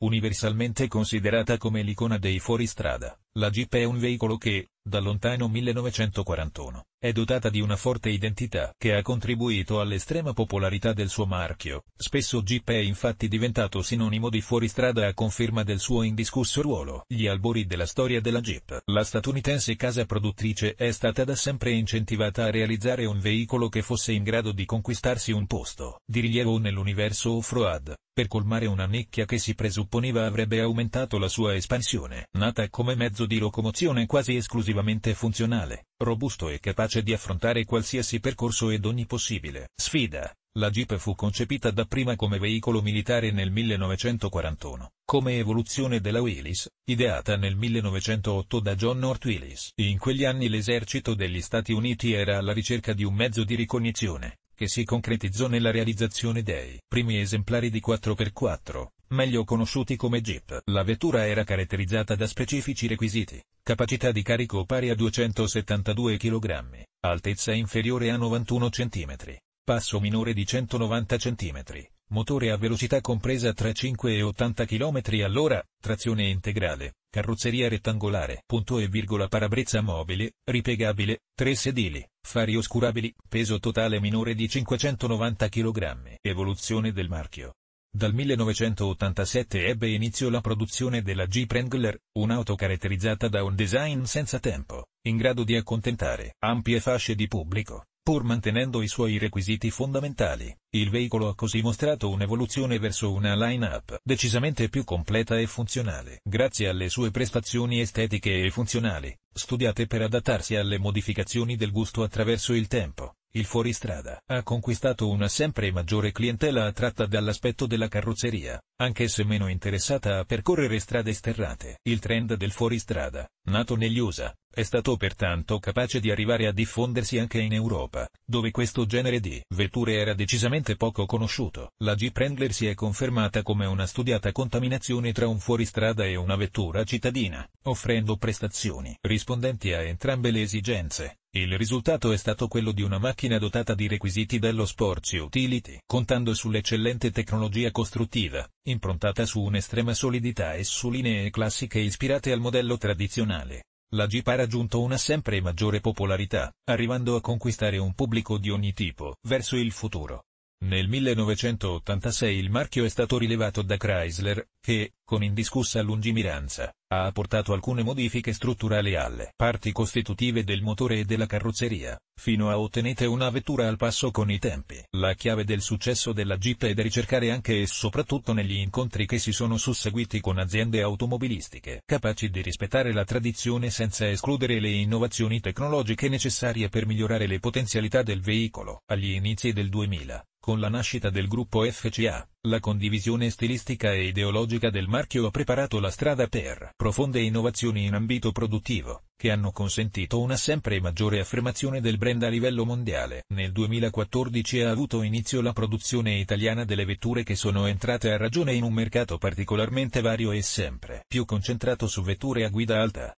Universalmente considerata come l'icona dei fuoristrada, la Jeep è un veicolo che, da lontano 1941, è dotata di una forte identità che ha contribuito all'estrema popolarità del suo marchio. Spesso Jeep è infatti diventato sinonimo di fuoristrada a conferma del suo indiscusso ruolo. Gli albori della storia della Jeep. La statunitense casa produttrice è stata da sempre incentivata a realizzare un veicolo che fosse in grado di conquistarsi un posto di rilievo nell'universo off-road, per colmare una nicchia che si presupponeva avrebbe aumentato la sua espansione. Nata come mezzo di locomozione quasi esclusivamente funzionale, robusto e capace di affrontare qualsiasi percorso ed ogni possibile sfida. La Jeep fu concepita dapprima come veicolo militare nel 1941, come evoluzione della Willis, ideata nel 1908 da John North Willis. In quegli anni l'esercito degli Stati Uniti era alla ricerca di un mezzo di ricognizione, che si concretizzò nella realizzazione dei primi esemplari di 4x4, meglio conosciuti come Jeep. La vettura era caratterizzata da specifici requisiti, capacità di carico pari a 272 kg, altezza inferiore a 91 cm, passo minore di 190 cm, motore a velocità compresa tra 5 e 80 km all'ora, trazione integrale, carrozzeria rettangolare, punto e virgola parabrezza mobile, ripiegabile, tre sedili, fari oscurabili, peso totale minore di 590 kg. Evoluzione del marchio. Dal 1987 ebbe inizio la produzione della Jeep Wrangler, un'auto caratterizzata da un design senza tempo, in grado di accontentare ampie fasce di pubblico. Pur mantenendo i suoi requisiti fondamentali, il veicolo ha così mostrato un'evoluzione verso una line-up decisamente più completa e funzionale, grazie alle sue prestazioni estetiche e funzionali, studiate per adattarsi alle modificazioni del gusto attraverso il tempo il fuoristrada ha conquistato una sempre maggiore clientela attratta dall'aspetto della carrozzeria, anche se meno interessata a percorrere strade sterrate. Il trend del fuoristrada, nato negli USA, è stato pertanto capace di arrivare a diffondersi anche in Europa dove questo genere di vetture era decisamente poco conosciuto. La Jeep Wrangler si è confermata come una studiata contaminazione tra un fuoristrada e una vettura cittadina, offrendo prestazioni rispondenti a entrambe le esigenze. Il risultato è stato quello di una macchina dotata di requisiti dello Sports Utility, contando sull'eccellente tecnologia costruttiva, improntata su un'estrema solidità e su linee classiche ispirate al modello tradizionale. La Jeep ha raggiunto una sempre maggiore popolarità, arrivando a conquistare un pubblico di ogni tipo. Verso il futuro, nel 1986 il marchio è stato rilevato da Chrysler, che, con indiscussa lungimiranza, ha apportato alcune modifiche strutturali alle parti costitutive del motore e della carrozzeria, fino a ottenete una vettura al passo con i tempi. La chiave del successo della Jeep è da ricercare anche e soprattutto negli incontri che si sono susseguiti con aziende automobilistiche, capaci di rispettare la tradizione senza escludere le innovazioni tecnologiche necessarie per migliorare le potenzialità del veicolo. Agli inizi del 2000, con la nascita del gruppo FCA, la condivisione stilistica e ideologica del marchio ha preparato la strada per profonde innovazioni in ambito produttivo, che hanno consentito una sempre maggiore affermazione del brand a livello mondiale. Nel 2014 ha avuto inizio la produzione italiana delle vetture che sono entrate a ragione in un mercato particolarmente vario e sempre più concentrato su vetture a guida alta,